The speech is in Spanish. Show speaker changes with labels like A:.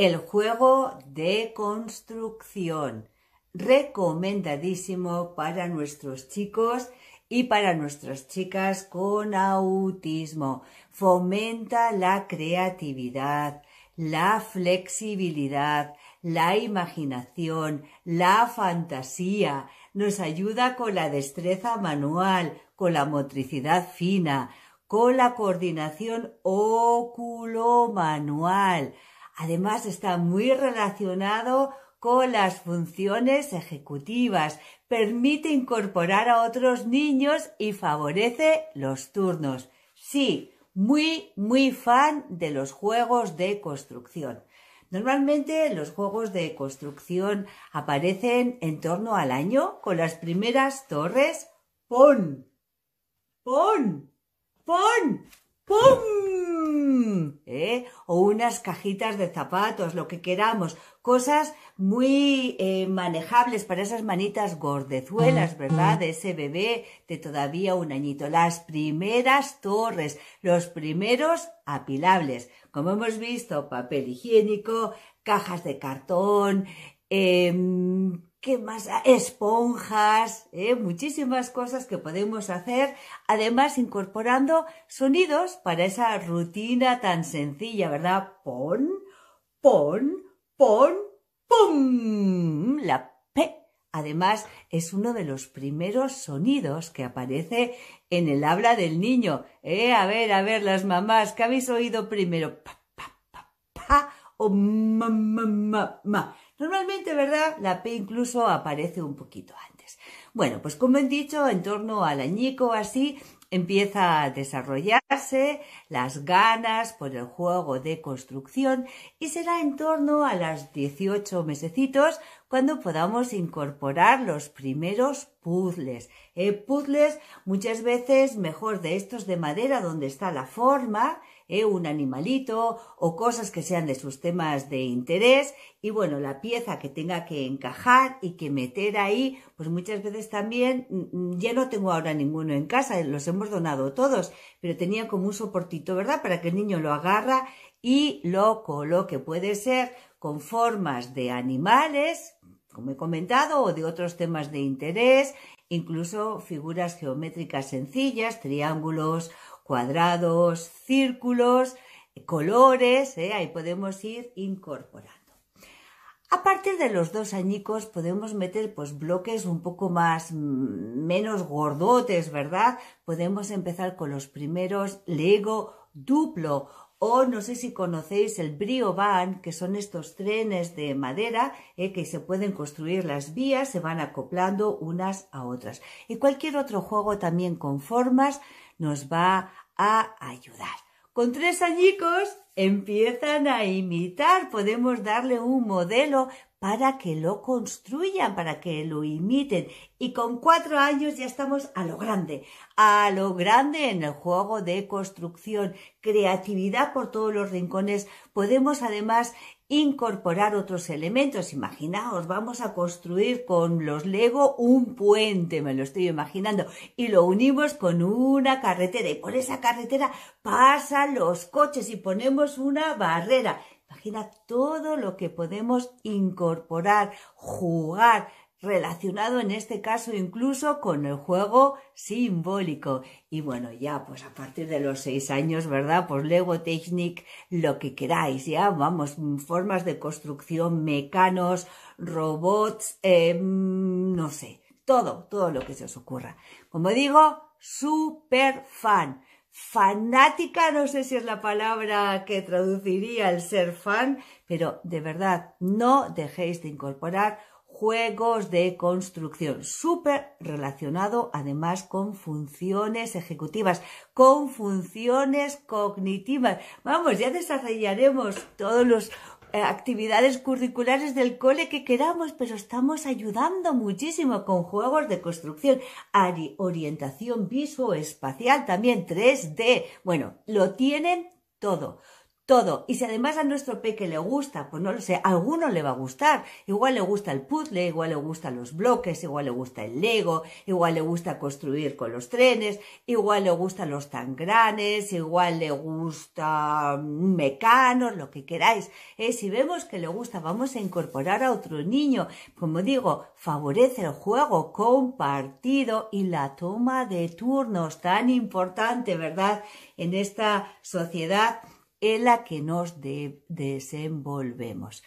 A: El juego de construcción, recomendadísimo para nuestros chicos y para nuestras chicas con autismo. Fomenta la creatividad, la flexibilidad, la imaginación, la fantasía, nos ayuda con la destreza manual, con la motricidad fina, con la coordinación oculomanual, Además está muy relacionado con las funciones ejecutivas, permite incorporar a otros niños y favorece los turnos. Sí, muy, muy fan de los juegos de construcción. Normalmente los juegos de construcción aparecen en torno al año con las primeras torres. ¡Pon! ¡Pon! ¡Pon! ¡Pum! o unas cajitas de zapatos, lo que queramos, cosas muy eh, manejables para esas manitas gordezuelas, ¿verdad? De ese bebé de todavía un añito. Las primeras torres, los primeros apilables. Como hemos visto, papel higiénico, cajas de cartón, em, ¿Qué más? Ah, esponjas, ¿eh? muchísimas cosas que podemos hacer, además incorporando sonidos para esa rutina tan sencilla, ¿verdad? Pon, pon, pon, pum. La P, además, es uno de los primeros sonidos que aparece en el habla del niño. ¿eh? A ver, a ver, las mamás, ¿qué habéis oído primero? Pa, pa, pa, pa o ma, ma, ma. Normalmente, ¿verdad? La P incluso aparece un poquito antes. Bueno, pues como he dicho, en torno al añico así empieza a desarrollarse las ganas por el juego de construcción y será en torno a las 18 mesecitos cuando podamos incorporar los primeros puzzles. Eh, puzzles muchas veces mejor de estos de madera donde está la forma ¿eh? un animalito o cosas que sean de sus temas de interés y bueno, la pieza que tenga que encajar y que meter ahí, pues muchas veces también, mm, mm, ya no tengo ahora ninguno en casa, los hemos donado todos, pero tenía como un soportito, ¿verdad? Para que el niño lo agarra y lo coloque, puede ser con formas de animales, como he comentado, o de otros temas de interés, incluso figuras geométricas sencillas, triángulos cuadrados, círculos, colores, ¿eh? ahí podemos ir incorporando. A partir de los dos añicos podemos meter pues bloques un poco más, mm, menos gordotes, ¿verdad? Podemos empezar con los primeros Lego duplo o no sé si conocéis el Brio Van que son estos trenes de madera ¿eh? que se pueden construir las vías, se van acoplando unas a otras. Y cualquier otro juego también con formas nos va a ayudar. Con tres añicos empiezan a imitar, podemos darle un modelo para que lo construyan, para que lo imiten. Y con cuatro años ya estamos a lo grande, a lo grande en el juego de construcción, creatividad por todos los rincones. Podemos además incorporar otros elementos. Imaginaos, vamos a construir con los Lego un puente, me lo estoy imaginando, y lo unimos con una carretera y por esa carretera pasan los coches y ponemos una barrera. Imagina todo lo que podemos incorporar, jugar, relacionado en este caso incluso con el juego simbólico. Y bueno, ya pues a partir de los seis años, ¿verdad? Pues Lego Technic, lo que queráis, ya vamos, mm, formas de construcción, mecanos, robots, eh, mm, no sé, todo, todo lo que se os ocurra. Como digo, super fan. Fanática, no sé si es la palabra que traduciría el ser fan, pero de verdad no dejéis de incorporar juegos de construcción, súper relacionado además con funciones ejecutivas, con funciones cognitivas. Vamos, ya desarrollaremos todas las eh, actividades curriculares del cole que queramos, pero estamos ayudando muchísimo con juegos de construcción, orientación visoespacial, también 3D. Bueno, lo tienen todo todo. Y si además a nuestro peque le gusta, pues no lo sé, a alguno le va a gustar. Igual le gusta el puzzle, igual le gustan los bloques, igual le gusta el Lego, igual le gusta construir con los trenes, igual le gustan los tangranes, igual le gusta mm, mecanos, lo que queráis. Eh, si vemos que le gusta, vamos a incorporar a otro niño. Como digo, favorece el juego compartido y la toma de turnos, tan importante, ¿verdad? En esta sociedad en la que nos desenvolvemos.